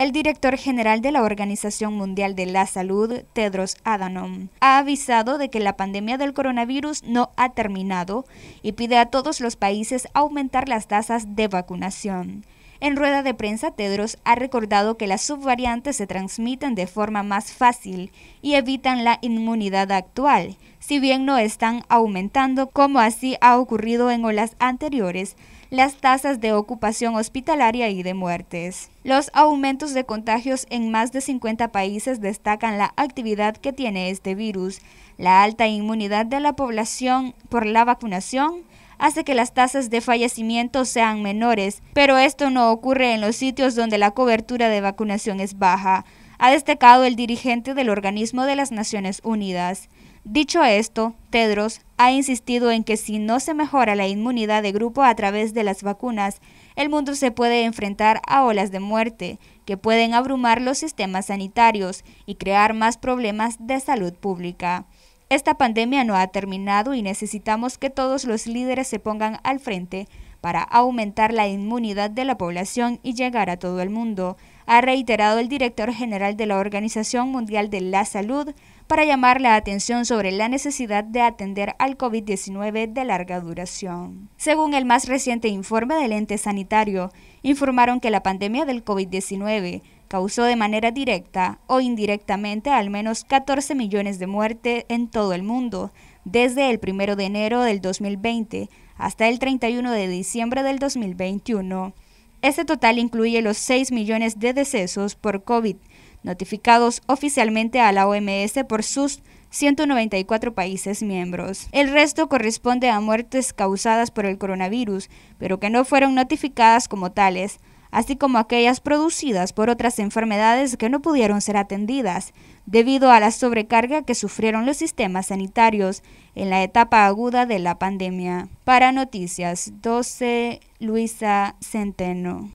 El director general de la Organización Mundial de la Salud, Tedros Adhanom, ha avisado de que la pandemia del coronavirus no ha terminado y pide a todos los países aumentar las tasas de vacunación. En rueda de prensa, Tedros ha recordado que las subvariantes se transmiten de forma más fácil y evitan la inmunidad actual, si bien no están aumentando como así ha ocurrido en olas anteriores, las tasas de ocupación hospitalaria y de muertes. Los aumentos de contagios en más de 50 países destacan la actividad que tiene este virus. La alta inmunidad de la población por la vacunación hace que las tasas de fallecimiento sean menores, pero esto no ocurre en los sitios donde la cobertura de vacunación es baja ha destacado el dirigente del organismo de las Naciones Unidas. Dicho esto, Tedros ha insistido en que si no se mejora la inmunidad de grupo a través de las vacunas, el mundo se puede enfrentar a olas de muerte que pueden abrumar los sistemas sanitarios y crear más problemas de salud pública. Esta pandemia no ha terminado y necesitamos que todos los líderes se pongan al frente para aumentar la inmunidad de la población y llegar a todo el mundo, ha reiterado el director general de la Organización Mundial de la Salud para llamar la atención sobre la necesidad de atender al COVID-19 de larga duración. Según el más reciente informe del ente sanitario, informaron que la pandemia del COVID-19 causó de manera directa o indirectamente al menos 14 millones de muertes en todo el mundo desde el 1 de enero del 2020 hasta el 31 de diciembre del 2021. Este total incluye los 6 millones de decesos por COVID notificados oficialmente a la OMS por sus 194 países miembros. El resto corresponde a muertes causadas por el coronavirus, pero que no fueron notificadas como tales, así como aquellas producidas por otras enfermedades que no pudieron ser atendidas debido a la sobrecarga que sufrieron los sistemas sanitarios en la etapa aguda de la pandemia. Para Noticias 12, Luisa Centeno.